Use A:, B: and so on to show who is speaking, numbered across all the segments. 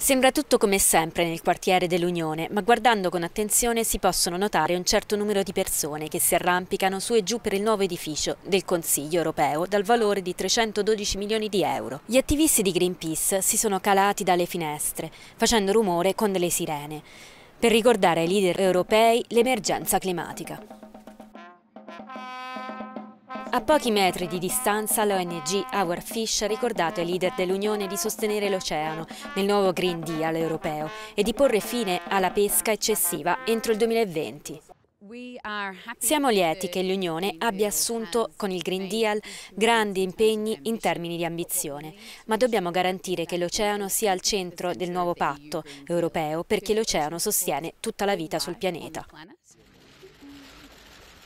A: Sembra tutto come sempre nel quartiere dell'Unione, ma guardando con attenzione si possono notare un certo numero di persone che si arrampicano su e giù per il nuovo edificio del Consiglio europeo dal valore di 312 milioni di euro. Gli attivisti di Greenpeace si sono calati dalle finestre, facendo rumore con delle sirene, per ricordare ai leader europei l'emergenza climatica. A pochi metri di distanza l'ONG Our Fish ha ricordato ai leader dell'Unione di sostenere l'oceano nel nuovo Green Deal europeo e di porre fine alla pesca eccessiva entro il 2020. Siamo lieti che l'Unione abbia assunto con il Green Deal grandi impegni in termini di ambizione, ma dobbiamo garantire che l'oceano sia al centro del nuovo patto europeo perché l'oceano sostiene tutta la vita sul pianeta.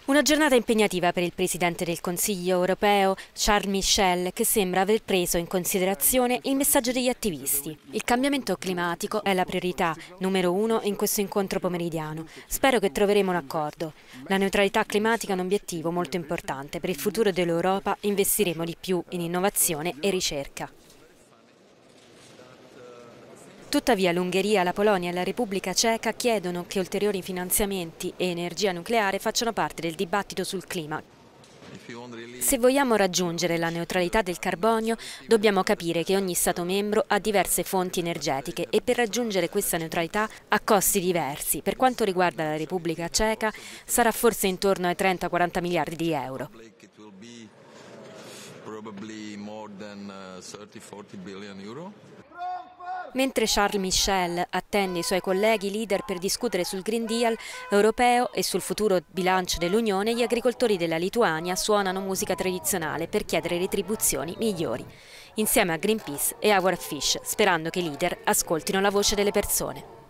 A: Una giornata impegnativa per il Presidente del Consiglio europeo, Charles Michel, che sembra aver preso in considerazione il messaggio degli attivisti. Il cambiamento climatico è la priorità numero uno in questo incontro pomeridiano. Spero che troveremo un accordo. La neutralità climatica è un obiettivo molto importante. Per il futuro dell'Europa investiremo di più in innovazione e ricerca. Tuttavia l'Ungheria, la Polonia e la Repubblica Ceca chiedono che ulteriori finanziamenti e energia nucleare facciano parte del dibattito sul clima. Se vogliamo raggiungere la neutralità del carbonio, dobbiamo capire che ogni Stato membro ha diverse fonti energetiche e per raggiungere questa neutralità ha costi diversi. Per quanto riguarda la Repubblica Ceca, sarà forse intorno ai 30-40 miliardi di euro. Mentre Charles Michel attende i suoi colleghi leader per discutere sul Green Deal europeo e sul futuro bilancio dell'Unione, gli agricoltori della Lituania suonano musica tradizionale per chiedere retribuzioni migliori, insieme a Greenpeace e Our Fish, sperando che i leader ascoltino la voce delle persone.